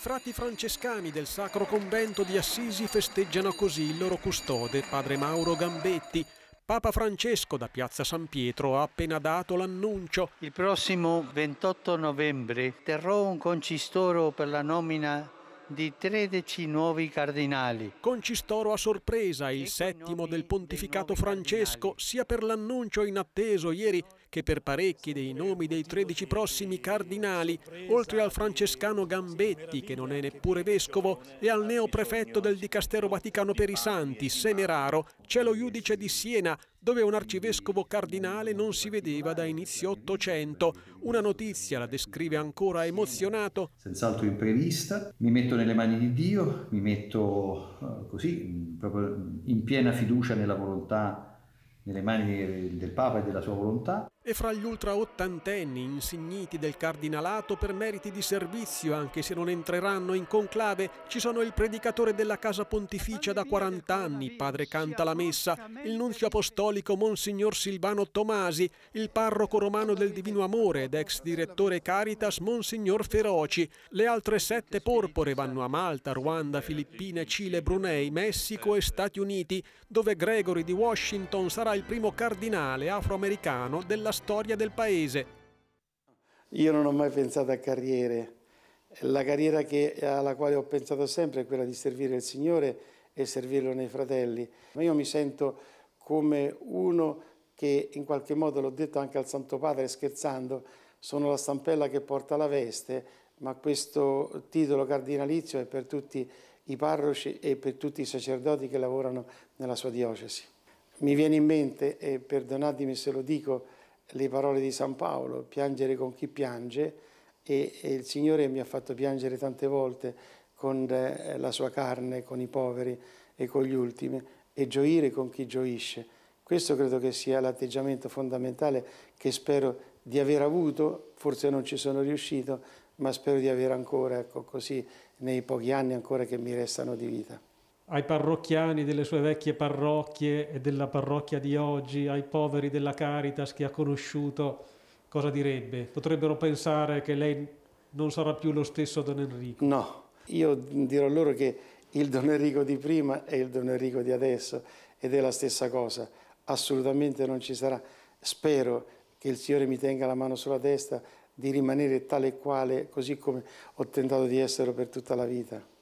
frati francescani del Sacro Convento di Assisi festeggiano così il loro custode, padre Mauro Gambetti. Papa Francesco da Piazza San Pietro ha appena dato l'annuncio. Il prossimo 28 novembre terrò un concistoro per la nomina di 13 nuovi cardinali. Concistoro a sorpresa, il settimo del pontificato Francesco, sia per l'annuncio inatteso ieri che per parecchi dei nomi dei 13 prossimi cardinali, oltre al francescano Gambetti, che non è neppure vescovo, e al neoprefetto del Dicastero Vaticano per i Santi, Semeraro, c'è lo giudice di Siena, dove un arcivescovo cardinale non si vedeva da inizio Ottocento. Una notizia la descrive ancora emozionato. Senz'altro imprevista, mi metto nelle mani di Dio, mi metto eh, così, proprio in piena fiducia nella volontà, nelle mani del Papa e della sua volontà e fra gli ultra ottantenni insigniti del cardinalato per meriti di servizio, anche se non entreranno in conclave, ci sono il predicatore della casa pontificia da 40 anni, padre Canta la Messa, il nunzio apostolico Monsignor Silvano Tomasi, il parroco romano del Divino Amore ed ex direttore Caritas Monsignor Feroci. Le altre sette porpore vanno a Malta, Ruanda, Filippine, Cile, Brunei, Messico e Stati Uniti, dove Gregory di Washington sarà il primo cardinale afroamericano della storia del paese. Io non ho mai pensato a carriere. La carriera che, alla quale ho pensato sempre è quella di servire il Signore e servirlo nei fratelli. Ma io mi sento come uno che in qualche modo, l'ho detto anche al Santo Padre scherzando, sono la stampella che porta la veste, ma questo titolo cardinalizio è per tutti i parroci e per tutti i sacerdoti che lavorano nella sua diocesi. Mi viene in mente, e perdonatemi se lo dico, le parole di San Paolo, piangere con chi piange e, e il Signore mi ha fatto piangere tante volte con eh, la sua carne, con i poveri e con gli ultimi e gioire con chi gioisce. Questo credo che sia l'atteggiamento fondamentale che spero di aver avuto, forse non ci sono riuscito, ma spero di avere ancora, ecco così, nei pochi anni ancora che mi restano di vita ai parrocchiani delle sue vecchie parrocchie e della parrocchia di oggi, ai poveri della Caritas che ha conosciuto, cosa direbbe? Potrebbero pensare che lei non sarà più lo stesso Don Enrico? No, io dirò loro che il Don Enrico di prima è il Don Enrico di adesso ed è la stessa cosa, assolutamente non ci sarà. Spero che il Signore mi tenga la mano sulla testa di rimanere tale e quale, così come ho tentato di essere per tutta la vita.